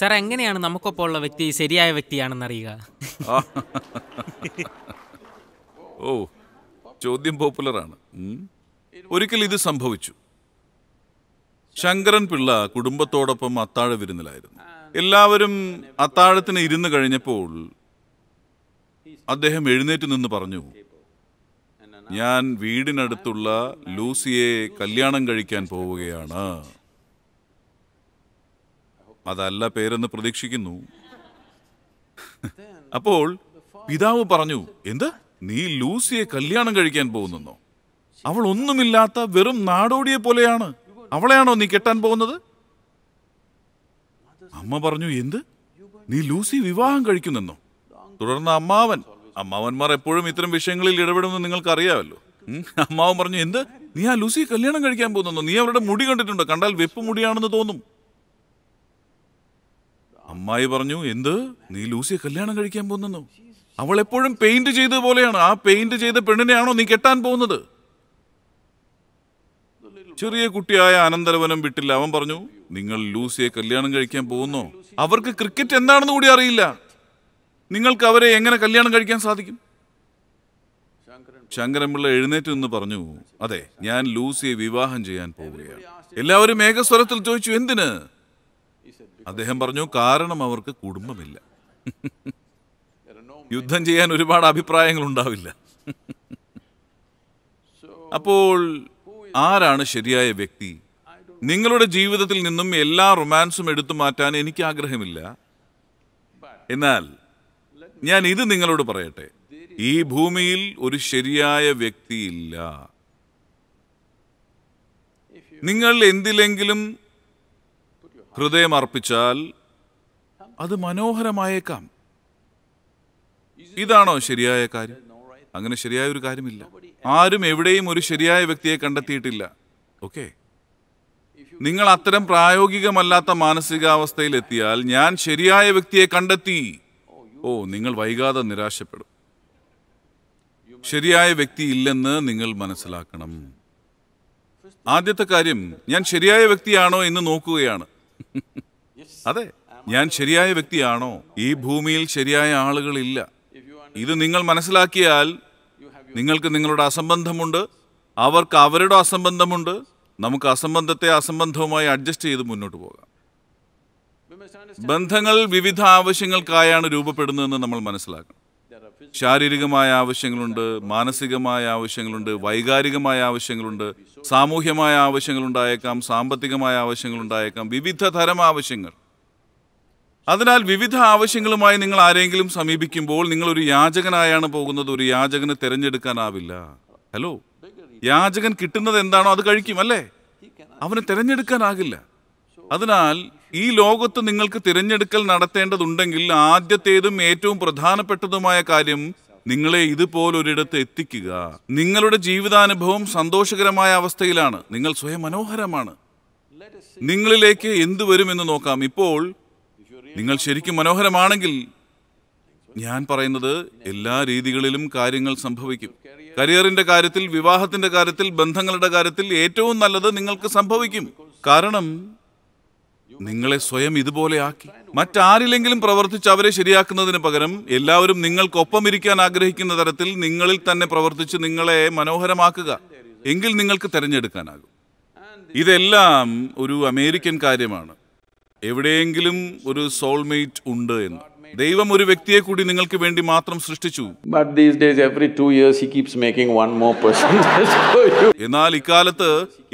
sir എങ്ങനെയാണ് നമുക്കൊപ്പം ഉള്ള വ്യക്തി ശരിയായ വ്യക്തിയാണെന്ന് അറിയുക ഓ ചോദ്യം പോപ്പുലർ ആണ് ഒരിക്കൽ ഇത് സംഭവിച്ചു ശങ്കരൻ പിള്ള കുടുംബത്തോടൊപ്പം അത്താഴ വിരുന്നിലായിരുന്നു എല്ലാവരും അത്താഴത്തിന് ഇരുന്ന് കഴിഞ്ഞപ്പോൾ അദ്ദേഹം എഴുന്നേറ്റ് നിന്ന് പറഞ്ഞു ഞാൻ വീടിനടുത്തുള്ള ലൂസിയെ കല്യാണം കഴിക്കാൻ പോവുകയാണ് അതല്ല പേരെന്ന് പ്രതീക്ഷിക്കുന്നു അപ്പോൾ പിതാവ് പറഞ്ഞു എന്ത് നീ ലൂസിയെ കല്യാണം കഴിക്കാൻ പോകുന്നെന്നോ അവൾ ഒന്നുമില്ലാത്ത വെറും നാടോടിയെ പോലെയാണ് അവളെയാണോ നീ കെട്ടാൻ പോകുന്നത് അമ്മ പറഞ്ഞു എന്ത് നീ ലൂസി വിവാഹം കഴിക്കുന്നെന്നോ തുടർന്ന് അമ്മാവൻ അമ്മാവന്മാർ എപ്പോഴും ഇത്തരം വിഷയങ്ങളിൽ ഇടപെടുമെന്ന് നിങ്ങൾക്ക് അറിയാമല്ലോ അമ്മാവൻ പറഞ്ഞു എന്ത് നീ ആ ലൂസി കല്യാണം കഴിക്കാൻ പോകുന്നെന്നോ നീ അവരുടെ മുടി കണ്ടിട്ടുണ്ടോ കണ്ടാൽ വെപ്പ് മുടിയാണെന്ന് തോന്നും അമ്മായി പറഞ്ഞു എന്ത് നീ ലൂസിയെ കല്യാണം കഴിക്കാൻ പോകുന്നു അവൾ എപ്പോഴും പെയിന്റ് ചെയ്ത പോലെയാണ് ആ പെയിന്റ് ചെയ്ത പെണ്ണിനെയാണോ നീ കെട്ടാൻ പോകുന്നത് ചെറിയ കുട്ടിയായ അനന്തരവനം വിട്ടില്ല അവൻ പറഞ്ഞു നിങ്ങൾ ലൂസിയെ കല്യാണം കഴിക്കാൻ പോകുന്നു അവർക്ക് ക്രിക്കറ്റ് എന്താണെന്ന് കൂടി അറിയില്ല നിങ്ങൾക്ക് അവരെ എങ്ങനെ കല്യാണം കഴിക്കാൻ സാധിക്കും ശങ്കരൻപിള്ള എഴുന്നേറ്റ് എന്ന് പറഞ്ഞു അതെ ഞാൻ ലൂസിയെ വിവാഹം ചെയ്യാൻ പോവുകയാണ് എല്ലാവരും ഏകസ്വരത്തിൽ ചോദിച്ചു എന്തിന് അദ്ദേഹം പറഞ്ഞു കാരണം അവർക്ക് കുടുംബമില്ല യുദ്ധം ചെയ്യാൻ ഒരുപാട് അഭിപ്രായങ്ങൾ ഉണ്ടാവില്ല അപ്പോൾ ആരാണ് ശരിയായ വ്യക്തി നിങ്ങളുടെ ജീവിതത്തിൽ നിന്നും എല്ലാ റൊമാൻസും എടുത്തു മാറ്റാൻ എനിക്ക് ആഗ്രഹമില്ല എന്നാൽ ഞാൻ ഇത് നിങ്ങളോട് പറയട്ടെ ഈ ഭൂമിയിൽ ഒരു ശരിയായ വ്യക്തിയില്ല നിങ്ങൾ എന്തിലെങ്കിലും ഹൃദയം അർപ്പിച്ചാൽ അത് മനോഹരമായേക്കാം ഇതാണോ ശരിയായ കാര്യം അങ്ങനെ ശരിയായ ഒരു കാര്യമില്ല ആരും എവിടെയും ഒരു ശരിയായ വ്യക്തിയെ കണ്ടെത്തിയിട്ടില്ല ഓക്കെ നിങ്ങൾ അത്തരം പ്രായോഗികമല്ലാത്ത മാനസികാവസ്ഥയിൽ എത്തിയാൽ ഞാൻ ശരിയായ വ്യക്തിയെ കണ്ടെത്തി ഓ നിങ്ങൾ വൈകാതെ നിരാശപ്പെടും ശരിയായ വ്യക്തി ഇല്ലെന്ന് നിങ്ങൾ മനസ്സിലാക്കണം ആദ്യത്തെ കാര്യം ഞാൻ ശരിയായ വ്യക്തിയാണോ എന്ന് നോക്കുകയാണ് അതെ ഞാൻ ശരിയായ വ്യക്തിയാണോ ഈ ഭൂമിയിൽ ശരിയായ ആളുകളില്ല ഇത് നിങ്ങൾ മനസ്സിലാക്കിയാൽ നിങ്ങൾക്ക് നിങ്ങളുടെ അസംബന്ധമുണ്ട് അവർക്ക് അവരുടെ അസംബന്ധമുണ്ട് നമുക്ക് അസംബന്ധത്തെ അസംബന്ധവുമായി അഡ്ജസ്റ്റ് ചെയ്ത് മുന്നോട്ട് പോകാം ബന്ധങ്ങൾ വിവിധ ആവശ്യങ്ങൾക്കായാണ് രൂപപ്പെടുന്നതെന്ന് നമ്മൾ മനസ്സിലാക്കണം ശാരീരികമായ ആവശ്യങ്ങളുണ്ട് മാനസികമായ ആവശ്യങ്ങളുണ്ട് വൈകാരികമായ ആവശ്യങ്ങളുണ്ട് സാമൂഹ്യമായ ആവശ്യങ്ങളുണ്ടായേക്കാം സാമ്പത്തികമായ ആവശ്യങ്ങളുണ്ടായേക്കാം വിവിധ തരം ആവശ്യങ്ങൾ അതിനാൽ വിവിധ ആവശ്യങ്ങളുമായി നിങ്ങൾ ആരെങ്കിലും സമീപിക്കുമ്പോൾ നിങ്ങൾ ഒരു യാചകനായാണ് പോകുന്നത് ഒരു യാചകന് തിരഞ്ഞെടുക്കാനാവില്ല ഹലോ യാചകൻ കിട്ടുന്നത് എന്താണോ അത് കഴിക്കും അല്ലേ അവന് തിരഞ്ഞെടുക്കാനാകില്ല അതിനാൽ ഈ ലോകത്ത് നിങ്ങൾക്ക് തിരഞ്ഞെടുക്കൽ നടത്തേണ്ടതുണ്ടെങ്കിൽ ആദ്യത്തേതും ഏറ്റവും പ്രധാനപ്പെട്ടതുമായ കാര്യം നിങ്ങളെ ഇതുപോലൊരിടത്ത് എത്തിക്കുക നിങ്ങളുടെ ജീവിതാനുഭവം സന്തോഷകരമായ അവസ്ഥയിലാണ് നിങ്ങൾ സ്വയം മനോഹരമാണ് നിങ്ങളിലേക്ക് എന്തു വരുമെന്ന് നോക്കാം ഇപ്പോൾ നിങ്ങൾ ശരിക്കും മനോഹരമാണെങ്കിൽ ഞാൻ പറയുന്നത് എല്ലാ രീതികളിലും കാര്യങ്ങൾ സംഭവിക്കും കരിയറിന്റെ കാര്യത്തിൽ വിവാഹത്തിന്റെ കാര്യത്തിൽ ബന്ധങ്ങളുടെ കാര്യത്തിൽ ഏറ്റവും നല്ലത് നിങ്ങൾക്ക് സംഭവിക്കും കാരണം നിങ്ങളെ സ്വയം ഇതുപോലെ ആക്കി മറ്റാരിലെങ്കിലും പ്രവർത്തിച്ച് അവരെ ശരിയാക്കുന്നതിന് പകരം എല്ലാവരും നിങ്ങൾക്കൊപ്പം ഇരിക്കാൻ ആഗ്രഹിക്കുന്ന തരത്തിൽ നിങ്ങളിൽ തന്നെ പ്രവർത്തിച്ച് നിങ്ങളെ മനോഹരമാക്കുക എങ്കിൽ നിങ്ങൾക്ക് തിരഞ്ഞെടുക്കാനാകും ഇതെല്ലാം ഒരു അമേരിക്കൻ കാര്യമാണ് എവിടെയെങ്കിലും ഒരു സോൾമേറ്റ് ഉണ്ട് എന്ന് ദൈവം ഒരു വ്യക്തിയെ കൂടി നിങ്ങൾക്ക് വേണ്ടി മാത്രം സൃഷ്ടിച്ചു എന്നാൽ ഇക്കാലത്ത്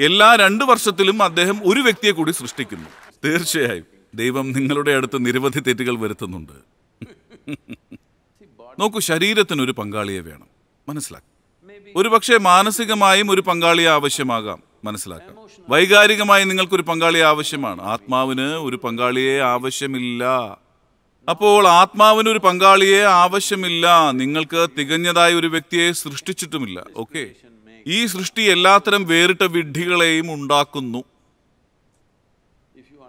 എല്ലാ രണ്ട് വർഷത്തിലും അദ്ദേഹം ഒരു വ്യക്തിയെ കൂടി സൃഷ്ടിക്കുന്നു തീർച്ചയായും ദൈവം നിങ്ങളുടെ അടുത്ത് നിരവധി തെറ്റുകൾ വരുത്തുന്നുണ്ട് നോക്കൂ ശരീരത്തിന് ഒരു പങ്കാളിയെ വേണം മനസ്സിലാക്കാം ഒരുപക്ഷെ മാനസികമായും ഒരു പങ്കാളിയെ ആവശ്യമാകാം മനസ്സിലാക്കാം വൈകാരികമായി നിങ്ങൾക്കൊരു പങ്കാളിയെ ആവശ്യമാണ് ആത്മാവിന് ഒരു പങ്കാളിയെ ആവശ്യമില്ല അപ്പോൾ ആത്മാവിന് ഒരു പങ്കാളിയെ ആവശ്യമില്ല നിങ്ങൾക്ക് തികഞ്ഞതായ ഒരു വ്യക്തിയെ സൃഷ്ടിച്ചിട്ടുമില്ല ഓക്കെ ഈ സൃഷ്ടി എല്ലാത്തരം വേറിട്ട വിഡ്ഢികളെയും ഉണ്ടാക്കുന്നു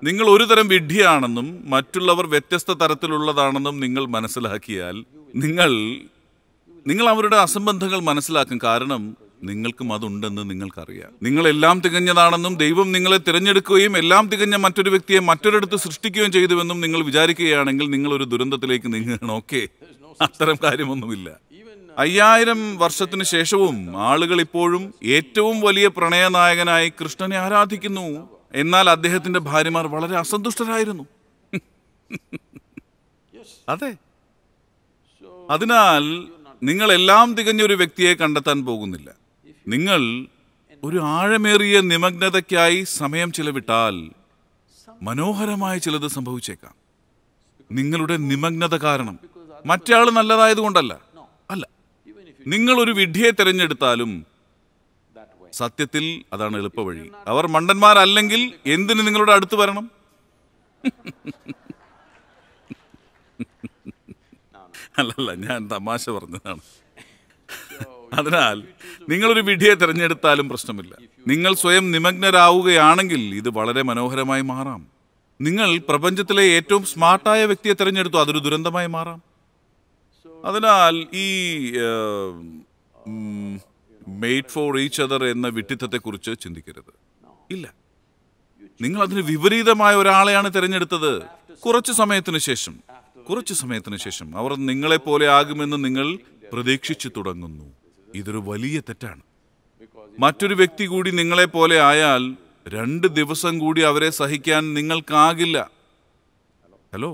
നിങ്ങൾ ഒരു തരം വിഡ്ഢിയാണെന്നും മറ്റുള്ളവർ വ്യത്യസ്ത തരത്തിലുള്ളതാണെന്നും നിങ്ങൾ മനസ്സിലാക്കിയാൽ നിങ്ങൾ നിങ്ങൾ അവരുടെ അസംബന്ധങ്ങൾ മനസ്സിലാക്കും കാരണം നിങ്ങൾക്കും അതുണ്ടെന്ന് നിങ്ങൾക്കറിയാം എല്ലാം തികഞ്ഞതാണെന്നും ദൈവം നിങ്ങളെ തിരഞ്ഞെടുക്കുകയും എല്ലാം തികഞ്ഞ മറ്റൊരു വ്യക്തിയെ മറ്റൊരിടത്ത് സൃഷ്ടിക്കുകയും ചെയ്തുവെന്നും നിങ്ങൾ വിചാരിക്കുകയാണെങ്കിൽ നിങ്ങൾ ഒരു ദുരന്തത്തിലേക്ക് നീങ്ങുകയാണ് ഓക്കെ അത്തരം കാര്യമൊന്നുമില്ല അയ്യായിരം വർഷത്തിന് ശേഷവും ആളുകൾ ഇപ്പോഴും ഏറ്റവും വലിയ പ്രണയനായകനായി കൃഷ്ണനെ ആരാധിക്കുന്നു എന്നാൽ അദ്ദേഹത്തിന്റെ ഭാര്യമാർ വളരെ അസന്തുഷ്ടരായിരുന്നു അതെ അതിനാൽ നിങ്ങൾ എല്ലാം തികഞ്ഞ ഒരു വ്യക്തിയെ കണ്ടെത്താൻ പോകുന്നില്ല നിങ്ങൾ ഒരു ആഴമേറിയ നിമഗ്നതയ്ക്കായി സമയം ചിലവിട്ടാൽ മനോഹരമായ ചിലത് സംഭവിച്ചേക്കാം നിങ്ങളുടെ നിമഗ്നത കാരണം മറ്റാൾ നല്ലതായതുകൊണ്ടല്ല അല്ല നിങ്ങൾ ഒരു വിഡ്ഢിയെ തിരഞ്ഞെടുത്താലും സത്യത്തിൽ അതാണ് എളുപ്പവഴി അവർ മണ്ടന്മാരല്ലെങ്കിൽ എന്തിന് നിങ്ങളുടെ അടുത്ത് വരണം അല്ലല്ല ഞാൻ തമാശ പറഞ്ഞതാണ് അതിനാൽ നിങ്ങളൊരു വിധിയെ തിരഞ്ഞെടുത്താലും പ്രശ്നമില്ല നിങ്ങൾ സ്വയം നിമഗ്നരാവുകയാണെങ്കിൽ ഇത് വളരെ മനോഹരമായി മാറാം നിങ്ങൾ പ്രപഞ്ചത്തിലെ ഏറ്റവും സ്മാർട്ടായ വ്യക്തിയെ തിരഞ്ഞെടുത്തു അതൊരു ദുരന്തമായി മാറാം അതിനാൽ ഈ മെയ്ഡ് ഫോർ ഈച്ച് അതർ എന്ന വിട്ടിത്തത്തെക്കുറിച്ച് ചിന്തിക്കരുത് ഇല്ല നിങ്ങൾ അതിന് വിപരീതമായ ഒരാളെയാണ് തിരഞ്ഞെടുത്തത് കുറച്ചു സമയത്തിന് ശേഷം കുറച്ചു സമയത്തിന് ശേഷം അവർ നിങ്ങളെപ്പോലെ ആകുമെന്ന് നിങ്ങൾ പ്രതീക്ഷിച്ചു തുടങ്ങുന്നു ഇതൊരു വലിയ തെറ്റാണ് മറ്റൊരു വ്യക്തി കൂടി നിങ്ങളെപ്പോലെ ആയാൽ രണ്ട് ദിവസം കൂടി അവരെ സഹിക്കാൻ നിങ്ങൾക്കാകില്ല ഹലോ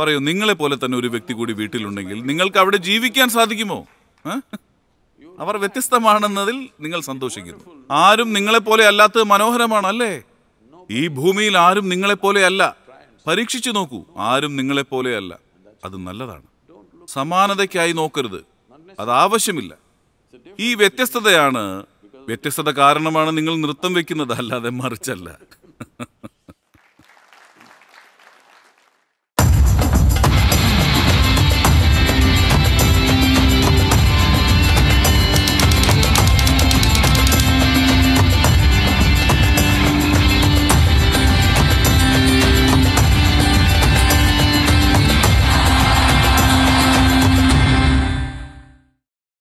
പറയൂ നിങ്ങളെപ്പോലെ തന്നെ ഒരു വ്യക്തി കൂടി വീട്ടിലുണ്ടെങ്കിൽ നിങ്ങൾക്ക് അവിടെ ജീവിക്കാൻ സാധിക്കുമോ അവർ വ്യത്യസ്തമാണെന്നതിൽ നിങ്ങൾ സന്തോഷിക്കുന്നു ആരും നിങ്ങളെപ്പോലെ അല്ലാത്തത് മനോഹരമാണ് അല്ലേ ഈ ഭൂമിയിൽ ആരും നിങ്ങളെപ്പോലെ അല്ല പരീക്ഷിച്ചു നോക്കൂ ആരും നിങ്ങളെപ്പോലെ അല്ല അത് നല്ലതാണ് സമാനതയ്ക്കായി നോക്കരുത് അത് ആവശ്യമില്ല ഈ വ്യത്യസ്തതയാണ് വ്യത്യസ്തത കാരണമാണ് നിങ്ങൾ നൃത്തം വെക്കുന്നത് അല്ലാതെ മറിച്ചല്ല